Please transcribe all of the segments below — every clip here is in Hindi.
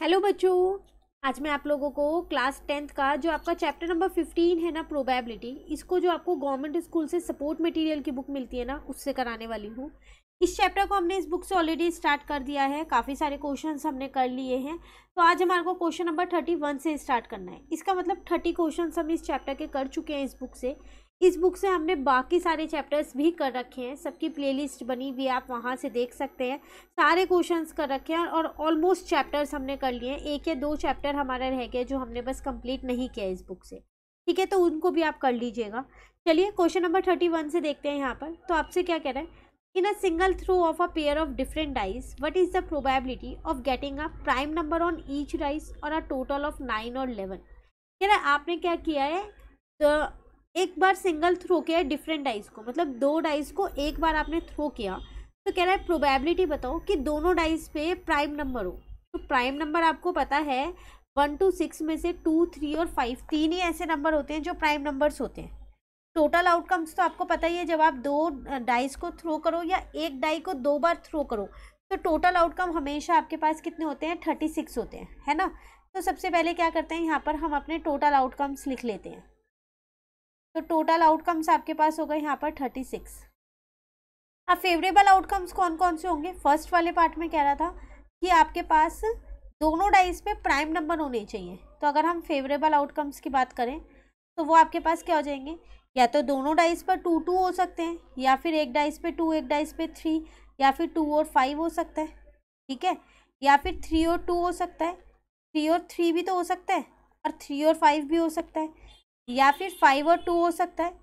हेलो बच्चों आज मैं आप लोगों को क्लास टेंथ का जो आपका चैप्टर नंबर फिफ्टीन है ना प्रोबेबिलिटी इसको जो आपको गवर्नमेंट स्कूल से सपोर्ट मटेरियल की बुक मिलती है ना उससे कराने वाली हूँ इस चैप्टर को हमने इस बुक से ऑलरेडी स्टार्ट कर दिया है काफ़ी सारे क्वेश्चन हमने कर लिए हैं तो आज हमारे को क्वेश्चन नंबर थर्टी वन से स्टार्ट करना है इसका मतलब थर्टी क्वेश्चन हम इस चैप्टर के कर चुके हैं इस बुक से इस बुक से हमने बाकी सारे चैप्टर्स भी कर रखे हैं सबकी प्लेलिस्ट बनी हुई आप वहाँ से देख सकते हैं सारे क्वेश्चंस कर रखे हैं और ऑलमोस्ट चैप्टर्स हमने कर लिए हैं एक या दो चैप्टर हमारे रह गए जो हमने बस कंप्लीट नहीं किया इस बुक से ठीक है तो उनको भी आप कर लीजिएगा चलिए क्वेश्चन नंबर थर्टी वन से देखते हैं यहाँ पर तो आपसे क्या कह रहे हैं in a single throw of a pair of different dice what is the probability of getting a prime number on each dice और अ टोटल ऑफ नाइन और इलेवन कह रहे है आपने क्या किया है तो एक बार सिंगल थ्रो किया है डिफरेंट डाइस को मतलब दो डाइस को एक बार आपने थ्रो किया तो कह रहा है प्रोबेबिलिटी बताओ कि दोनों डाइस पे प्राइम नंबर हो तो प्राइम नंबर आपको पता है वन टू सिक्स में से टू थ्री और फाइव तीन ही ऐसे नंबर होते हैं जो प्राइम नंबर्स होते हैं टोटल आउटकम्स तो आपको पता ही है जब आप दो डाइस को थ्रो करो या एक डाई को दो बार थ्रो करो तो टोटल आउटकम हमेशा आपके पास कितने होते हैं थर्टी सिक्स होते हैं है ना तो सबसे पहले क्या करते हैं यहाँ पर हम अपने टोटल आउटकम्स लिख लेते हैं तो टोटल आउटकम्स आपके पास हो गए यहाँ पर थर्टी सिक्स अब फेवरेबल आउटकम्स कौन कौन से होंगे फर्स्ट वाले पार्ट में कह रहा था कि आपके पास दोनों डाइस पे प्राइम नंबर होने चाहिए तो अगर हम फेवरेबल आउटकम्स की बात करें तो वो आपके पास क्या हो जाएंगे या तो दोनों डाइस पर टू टू हो सकते हैं या फिर एक डाइस पे टू एक डाइस पे थ्री या फिर टू और फाइव हो सकता है ठीक है या फिर थ्री और टू हो सकता है थ्री और थ्री भी तो हो सकता है और थ्री और फाइव भी हो सकता है या फिर फाइव और टू हो सकता है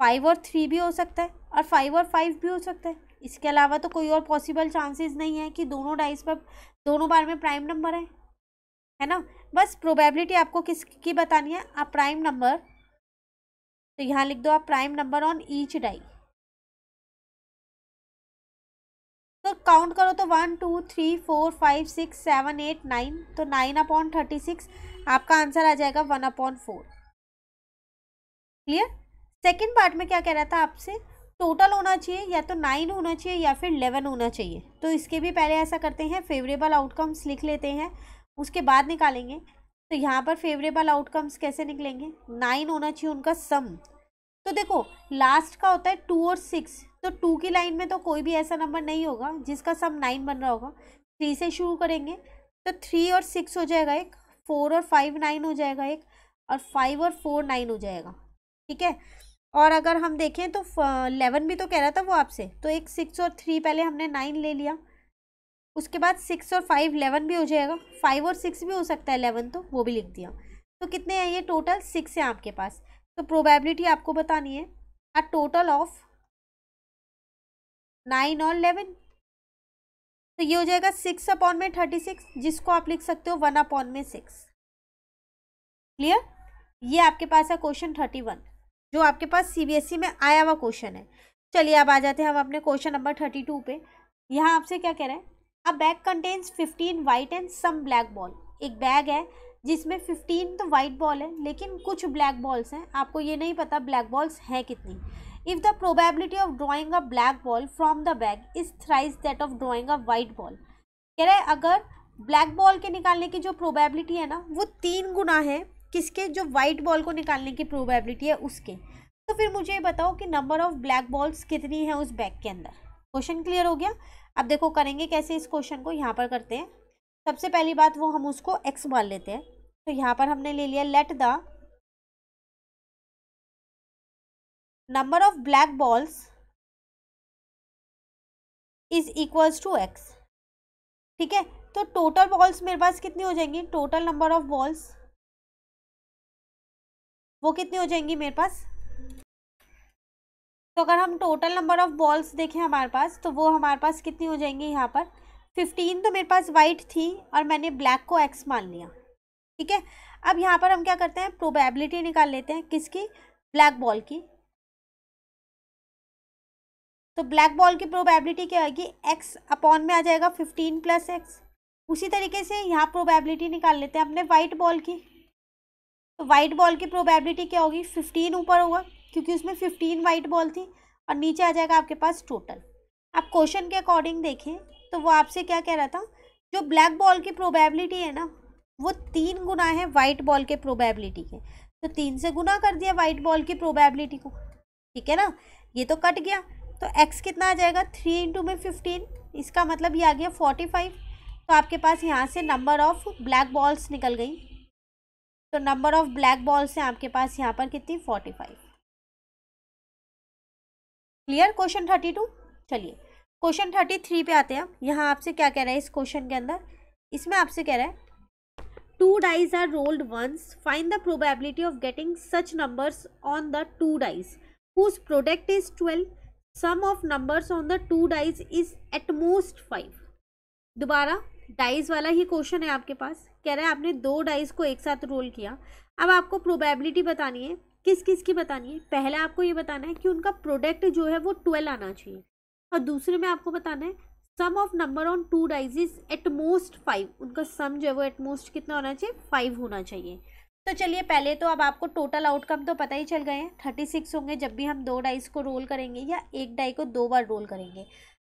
फाइव और थ्री भी हो सकता है और फाइव और फाइव भी हो सकता है इसके अलावा तो कोई और पॉसिबल चांसेस नहीं है कि दोनों डाइस पर दोनों बार में प्राइम नंबर है है ना बस प्रोबेबिलिटी आपको किसकी बतानी है आप प्राइम नंबर तो यहाँ लिख दो आप prime number on each die तो काउंट करो तो one two three four five six seven eight nine तो नाइन अपॉन थर्टी सिक्स आपका आंसर आ जाएगा one upon four clear second part में क्या कह रहा था आपसे टोटल होना चाहिए या तो नाइन होना चाहिए या फिर इलेवन होना चाहिए तो इसके भी पहले ऐसा करते हैं फेवरेबल आउटकम्स लिख लेते हैं उसके बाद निकालेंगे तो यहाँ पर फेवरेबल आउटकम्स कैसे निकलेंगे नाइन होना चाहिए उनका सम तो देखो लास्ट का होता है टू और सिक्स तो टू की लाइन में तो कोई भी ऐसा नंबर नहीं होगा जिसका सम नाइन बन रहा होगा थ्री से शुरू करेंगे तो थ्री और सिक्स हो जाएगा एक फोर और फाइव नाइन हो जाएगा एक और फाइव और फोर नाइन हो जाएगा ठीक है और अगर हम देखें तो इलेवन भी तो कह रहा था वो आपसे तो एक सिक्स और थ्री पहले हमने नाइन ले लिया उसके बाद सिक्स और फाइव इलेवन भी हो जाएगा फाइव और सिक्स भी हो सकता है इलेवन तो वो भी लिख दिया तो कितने हैं ये टोटल सिक्स हैं आपके पास तो प्रोबेबिलिटी आपको बतानी है अ टोटल ऑफ नाइन और इलेवन तो ये हो जाएगा सिक्स अपॉन में थर्टी सिक्स जिसको आप लिख सकते हो वन अपॉन में सिक्स क्लियर ये आपके पास है क्वेश्चन थर्टी वन जो आपके पास सीबीएसई e में आया हुआ क्वेश्चन है चलिए अब आ जाते हैं हम अपने क्वेश्चन नंबर थर्टी टू पे यहाँ आपसे क्या कह रहे हैं a bag contains fifteen white and some black ball एक बैग है जिसमें फिफ्टीन तो वाइट बॉल है लेकिन कुछ ब्लैक बॉल्स हैं आपको ये नहीं पता ब्लैक बॉल्स हैं कितनी if the probability of drawing a black ball from the bag is thrice that of drawing a white ball कह रहे हैं अगर ब्लैक बॉल के निकालने की जो प्रोबेबिलिटी है ना वो तीन गुना है किसके जो वाइट बॉल को निकालने की प्रोबेबिलिटी है उसके तो फिर मुझे ये बताओ कि नंबर ऑफ ब्लैक बॉल्स कितनी है उस बैग के अंदर क्वेश्चन क्लियर हो गया अब देखो करेंगे कैसे इस क्वेश्चन को यहाँ पर करते हैं सबसे पहली बात वो हम उसको एक्स मान लेते हैं तो यहाँ पर हमने ले लिया let the number of black balls is equals to x ठीक है तो टोटल बॉल्स मेरे पास कितनी हो जाएंगी टोटल नंबर ऑफ बॉल्स वो कितनी हो जाएंगी मेरे पास तो अगर हम टोटल नंबर ऑफ बॉल्स देखें हमारे पास तो वो हमारे पास कितनी हो जाएंगी यहाँ पर फिफ्टीन तो मेरे पास वाइट थी और मैंने ब्लैक को एक्स मान लिया ठीक है अब यहाँ पर हम क्या करते हैं प्रोबेबिलिटी निकाल लेते हैं किसकी ब्लैक बॉल की तो ब्लैक बॉल की प्रोबेबिलिटी क्या होगी एक्स अपॉन में आ जाएगा फिफ्टीन प्लस एक्स उसी तरीके से यहाँ प्रोबेबिलिटी निकाल लेते हैं अपने वाइट बॉल की तो वाइट बॉल की प्रोबेबिलिटी क्या होगी फिफ्टीन ऊपर होगा क्योंकि उसमें फिफ्टीन वाइट बॉल थी और नीचे आ जाएगा आपके पास टोटल आप क्वेश्चन के अकॉर्डिंग देखें तो वो आपसे क्या कह रहा था जो ब्लैक बॉल की प्रोबेबिलिटी है ना वो तीन गुना है वाइट बॉल के प्रोबेबिलिटी के तो तीन से गुना कर दिया वाइट बॉल की प्रोबेबिलिटी को ठीक है ना ये तो कट गया तो एक्स कितना आ जाएगा थ्री इंटू में फिफ्टीन इसका मतलब ये आ गया फोर्टी फाइव तो आपके पास यहाँ से नंबर ऑफ़ ब्लैक बॉल्स निकल गई तो नंबर ऑफ ब्लैक बॉल्स हैं आपके पास यहाँ पर कितनी forty five clear question thirty two चलिए क्वेश्चन थर्टी थ्री पे आते हैं हम यहाँ आपसे क्या कह रहा है इस क्वेश्चन के अंदर इसमें आपसे कह रहा है two dice are rolled once find the probability of getting such numbers on the two dice whose product is twelve sum of numbers on the two dice is at most five दोबारा डाइज वाला ही क्वेश्चन है आपके पास कह रहा है आपने दो डाइस को एक साथ रोल किया अब आपको प्रोबेबिलिटी बतानी है किस किस की बतानी है पहले आपको ये बताना है कि उनका प्रोडक्ट जो है वो ट्वेल्व आना चाहिए और दूसरे में आपको बताना है sum of number on two dice is at most five उनका सम जो है वो एटमोस्ट कितना होना चाहिए फाइव होना चाहिए तो चलिए पहले तो अब आपको टोटल आउटकम तो पता ही चल गए हैं थर्टी सिक्स होंगे जब भी हम दो डाइस को रोल करेंगे या एक डाई को दो बार रोल करेंगे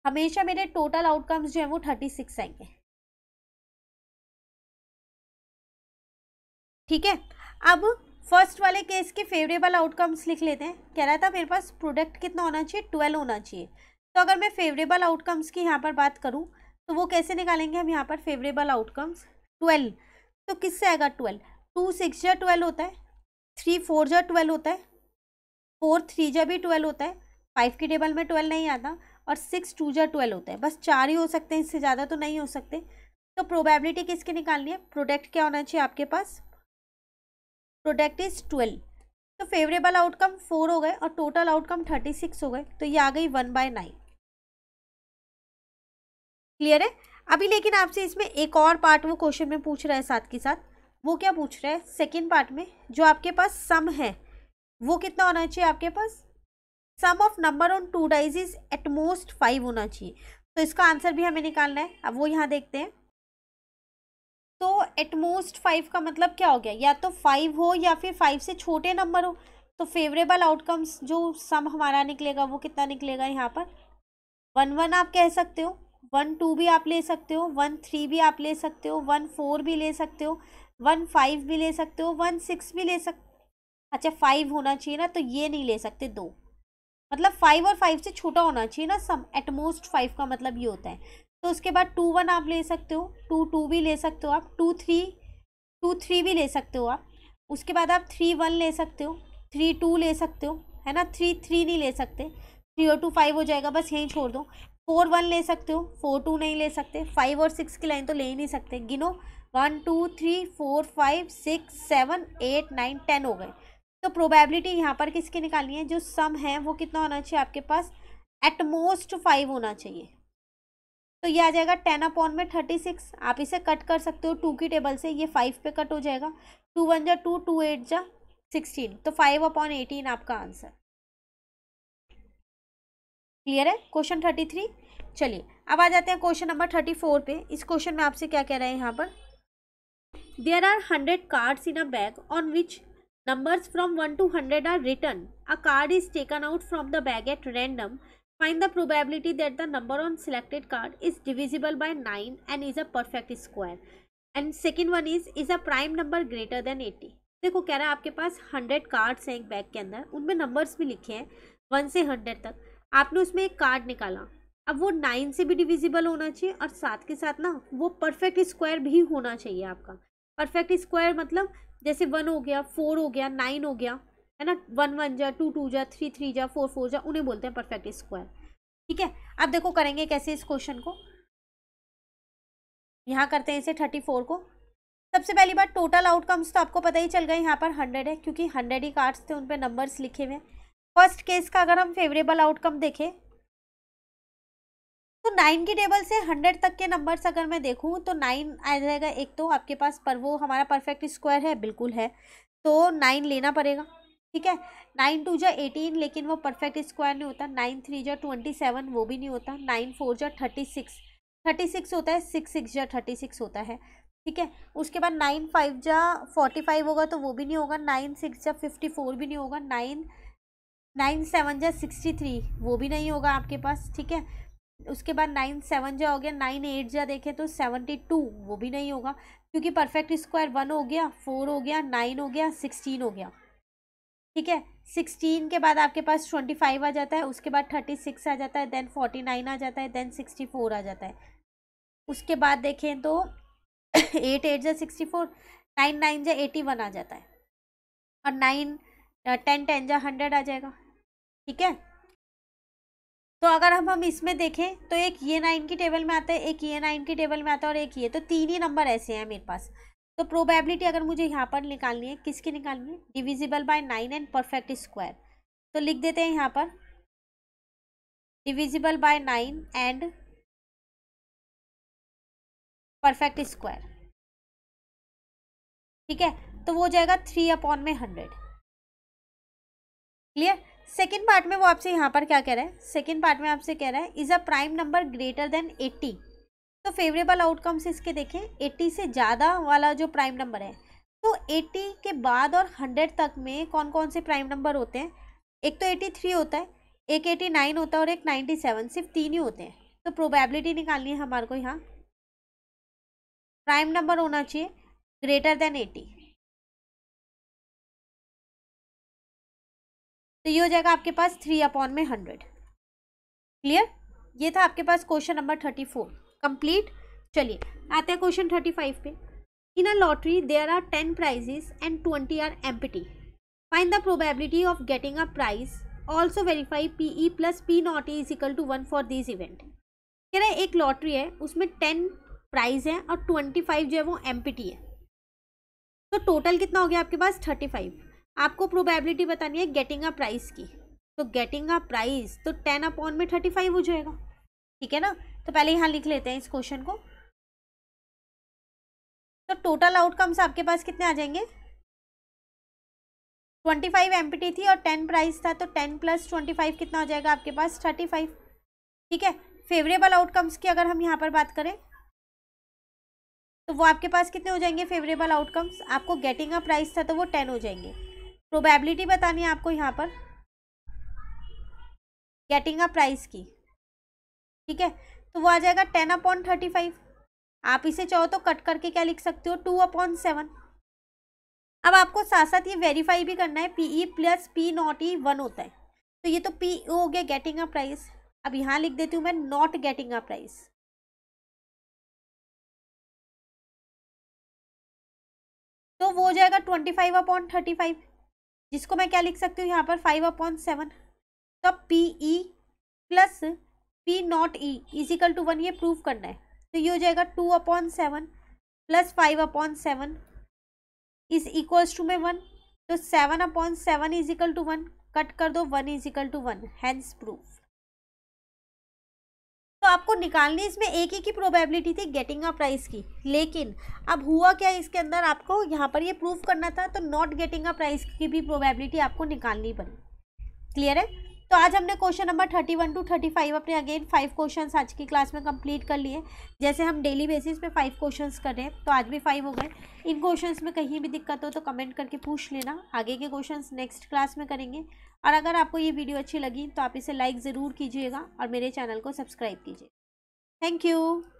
हमेशा मेरे टोटल आउटकम्स जो है वो थर्टी सिक्स आएंगे ठीक है अब फर्स्ट वाले केस के फेवरेबल आउटकम्स लिख लेते हैं कह रहा था मेरे पास प्रोडक्ट कितना होना चाहिए ट्वेल्व होना चाहिए तो अगर मैं फेवरेबल आउटकम्स की यहाँ पर बात करूँ तो वो कैसे निकालेंगे हम यहाँ पर फेवरेबल आउटकम्स ट्वेल्व तो किससे आएगा ट्वेल्व टू सिक्स जो ट्वेल्व होता है थ्री फोर जो ट्वेल्व होता है फोर थ्री जो भी ट्वेल्व होता है फाइव की टेबल में ट्वेल्व नहीं आता और सिक्स टू जो ट्वेल्व होता है बस चार ही हो सकते हैं इससे ज़्यादा तो नहीं हो सकते तो प्रोबेबिलिटी किसके निकालनी है प्रोडक्ट क्या होना चाहिए आपके पास प्रोडक्ट इज ट्वेल्व तो फेवरेबल आउटकम फोर हो गए और टोटल आउटकम थर्टी सिक्स हो गए तो ये आ गई वन बाय नाइन क्लियर है अभी लेकिन आपसे इसमें एक और पार्ट वो क्वेश्चन में पूछ रहा है साथ के साथ वो क्या पूछ रहा है सेकेंड पार्ट में जो आपके पास सम है वो कितना होना चाहिए आपके पास sum of number on two dice is at most five होना चाहिए तो इसका आंसर भी हमें निकालना है अब वो यहाँ देखते हैं तो एटमोस्ट फाइव का मतलब क्या हो गया या तो फाइव हो या फिर फाइव से छोटे नंबर हो तो फेवरेबल आउटकम्स जो सम हमारा निकलेगा वो कितना निकलेगा यहाँ पर वन वन आप कह सकते हो वन टू भी आप ले सकते हो वन थ्री भी आप ले सकते हो वन फोर भी ले सकते हो वन फाइव भी ले सकते हो वन सिक्स भी ले सक अच्छा फाइव होना चाहिए ना तो ये नहीं ले सकते दो मतलब फाइव और फाइव से छोटा होना चाहिए ना सम एटमोस्ट फाइव का मतलब ये होता है तो उसके बाद टू वन आप ले सकते हो टू टू भी ले सकते हो आप टू थ्री टू थ्री भी ले सकते हो आप उसके बाद आप थ्री वन ले सकते हो थ्री टू ले सकते हो है ना थ्री थ्री नहीं ले सकते थ्री और टू फाइव हो जाएगा बस यहीं छोड़ दो फोर वन ले सकते हो फोर टू नहीं ले सकते फाइव और सिक्स की लाइन तो ले ही नहीं सकते गिनो one two three four five six seven eight nine ten हो गए तो प्रोबेबिलिटी यहाँ पर किसकी निकालनी है जो सम है वो कितना होना चाहिए आपके पास एटमोस्ट फाइव होना चाहिए तो ये आ जाएगा टेन अपॉन में थर्टी सिक्स आप इसे कट कर सकते हो टू की टेबल से ये फाइव पे कट हो जाएगा टू वन जा टू टू एट जा सिक्सटीन तो फाइव अपॉन एटीन आपका आंसर क्लियर है क्वेश्चन थर्टी थ्री चलिए अब आ जाते हैं क्वेश्चन नंबर थर्टी फोर पे इस क्वेश्चन में आपसे क्या कह रहे हैं यहाँ पर there are hundred cards in a bag on which numbers from one to hundred are written a card is taken out from the bag at random find the probability that the number on selected card is divisible by nine and is a perfect square and second one is is a prime number greater than eighty देखो कह रहा है आपके पास हंड्रेड कार्ड्स हैं एक बैग के अंदर उनमें नंबर्स भी लिखे हैं वन से हंड्रेड तक आपने उसमें एक कार्ड निकाला अब वो नाइन से भी डिविजिबल होना चाहिए और साथ के साथ ना वो परफेक्ट स्क्वायर भी होना चाहिए आपका परफेक्ट स्क्वायर मतलब जैसे वन हो गया फोर हो गया नाइन हो गया है ना वन वन जा टू टू जा थ्री थ्री जा फोर फोर जा उन्हें बोलते हैं परफेक्ट स्क्वायर ठीक है अब देखो करेंगे कैसे इस क्वेश्चन को यहाँ करते हैं इसे थर्टी फोर को सबसे पहली बात टोटल आउटकम्स तो आपको पता ही चल गए यहाँ पर हंड्रेड है क्योंकि हंड्रेड ही कार्ड्स थे उन पर नंबर्स लिखे हुए फर्स्ट केस का अगर हम फेवरेबल आउटकम देखें तो नाइन की टेबल से हंड्रेड तक के नंबर्स अगर मैं देखूँ तो नाइन आ जाएगा एक तो आपके पास पर वो हमारा परफेक्ट स्क्वायर है बिल्कुल है तो नाइन लेना पड़ेगा ठीक है नाइन टू जो एटीन लेकिन वो परफेक्ट स्क्वायर नहीं होता नाइन थ्री जो ट्वेंटी सेवन वो भी नहीं होता नाइन फोर जा थर्टी सिक्स थर्टी सिक्स होता है सिक्स सिक्स जो थर्टी सिक्स होता है ठीक है उसके बाद नाइन फाइव जा फोर्टी फाइव होगा तो वो भी नहीं होगा नाइन सिक्स जा फिफ्टी फोर भी नहीं होगा नाइन नाइन सेवन जा सिक्सटी थ्री वो भी नहीं होगा आपके पास ठीक है उसके बाद नाइन सेवन जो हो गया नाइन एट जा देखें तो सेवेंटी टू वो भी नहीं होगा क्योंकि परफेक्ट स्क्वायर वन हो गया फोर हो गया नाइन हो गया सिक्सटीन हो गया ठीक है सिक्सटीन के बाद आपके पास ट्वेंटी फाइव आ जाता है उसके बाद थर्टी सिक्स आ जाता है देन फोर्टी नाइन आ जाता है देन सिक्सटी फोर आ जाता है उसके बाद देखें तो एट एट जै सिक्सटी फोर नाइन नाइन जै एटी वन आ जाता है और नाइन टेन टेन जा हंड्रेड आ जाएगा ठीक है तो अगर हम हम इसमें देखें तो एक ये नाइन की टेबल में आता है एक ये नाइन की टेबल में आता है और एक ये तो तीन ही नंबर ऐसे हैं मेरे पास तो प्रोबेबिलिटी अगर मुझे यहाँ पर निकालनी है किसकी निकालनी है divisible by nine and perfect square तो लिख देते हैं यहाँ पर divisible by nine and perfect square ठीक है तो वो हो जाएगा थ्री अपॉन में हंड्रेड क्लियर सेकेंड पार्ट में वो आपसे यहाँ पर क्या कह रहे हैं सेकेंड पार्ट में आपसे कह रहे हैं is a prime number greater than eighty तो फेवरेबल आउटकम्स इसके देखें 80 से ज़्यादा वाला जो प्राइम नंबर है तो 80 के बाद और 100 तक में कौन कौन से प्राइम नंबर होते हैं एक तो 83 होता है एक 89 होता है और एक 97 सिर्फ तीन ही होते हैं तो प्रोबेबिलिटी निकालनी है हमारे को यहाँ प्राइम नंबर होना चाहिए ग्रेटर देन एटी तो ये हो जाएगा आपके पास थ्री अपॉन में हंड्रेड क्लियर ये था आपके पास question number thirty four complete चलिए आते हैं क्वेश्चन थर्टी फाइव पे in a lottery there are ten prizes and twenty are टी find the probability of getting a prize also verify P E plus P not E equal to one for this event कह रहे एक लॉटरी है उसमें टेन प्राइज है और ट्वेंटी फाइव जो है वो एम है तो टोटल कितना हो गया आपके पास थर्टी फाइव आपको प्रोबेबिलिटी बतानी है गेटिंग अ प्राइज की तो गेटिंग अ प्राइज तो टेन अपॉन में थर्टी फाइव हो जाएगा ठीक है ना तो पहले यहाँ लिख लेते हैं इस क्वेश्चन को तो टोटल आउटकम्स आपके पास कितने आ जाएंगे ट्वेंटी फाइव एम थी और टेन प्राइस था तो टेन प्लस ट्वेंटी फाइव कितना हो जाएगा आपके पास थर्टी फाइव ठीक है फेवरेबल आउटकम्स की अगर हम यहाँ पर बात करें तो वो आपके पास कितने हो जाएंगे फेवरेबल आउटकम्स आपको गेटिंग अ प्राइस था तो वो टेन हो जाएंगे प्रोबेबिलिटी बतानी है आपको यहाँ पर गेटिंग अ प्राइस की ठीक है तो वो आ जाएगा टेन अपॉन थर्टी फाइव आप इसे चाहो तो कट करके क्या लिख सकते हो टू अपॉन सेवन अब आपको साथ साथ ये वेरीफाई भी करना है P E plus P not E one होता है तो ये तो पी e हो गया गेटिंग अ प्राइस अब यहाँ लिख देती हूँ मैं नॉट गेटिंग अ प्राइस तो वो हो जाएगा twenty five upon thirty five जिसको मैं क्या लिख सकती हूँ यहाँ पर फाइव अपॉन सेवन तो P E plus P not E is equal to one ये प्रूव करना है तो ये हो जाएगा two upon seven plus five upon seven is equals to में वन तो seven upon seven is equal to one cut कर दो one is equal to one hence proof तो आपको निकालनी इसमें एक ही की प्रोबेबिलिटी थी गेटिंग अ प्राइस की लेकिन अब हुआ क्या इसके अंदर आपको यहाँ पर ये प्रूफ करना था तो नॉट गेटिंग अ प्राइस की भी प्रोबेबिलिटी आपको निकालनी पड़ी क्लियर है तो आज हमने question number thirty one two thirty five अपने अगेन फाइव क्वेश्चन आज की क्लास में कंप्लीट कर लिए जैसे हम डेली बेसिस पे फाइव क्वेश्चन कर रहे हैं तो आज भी फाइव हो गए इन क्वेश्चन में कहीं भी दिक्कत हो तो कमेंट करके पूछ लेना आगे के क्वेश्चन नेक्स्ट क्लास में करेंगे और अगर आपको ये वीडियो अच्छी लगी तो आप इसे लाइक ज़रूर कीजिएगा और मेरे चैनल को सब्सक्राइब कीजिए थैंक यू